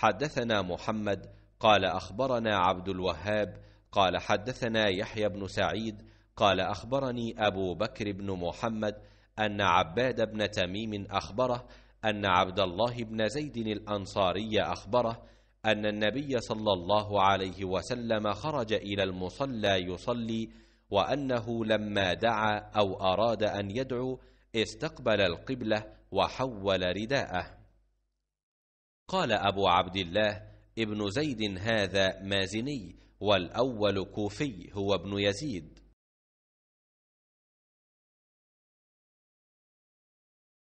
حدثنا محمد قال اخبرنا عبد الوهاب قال حدثنا يحيى بن سعيد قال اخبرني ابو بكر بن محمد ان عباد بن تميم اخبره ان عبد الله بن زيد الانصاري اخبره ان النبي صلى الله عليه وسلم خرج الى المصلى يصلي وانه لما دعا او اراد ان يدعو استقبل القبله وحول رداءه قال أبو عبد الله ابن زيد هذا مازني والأول كوفي هو ابن يزيد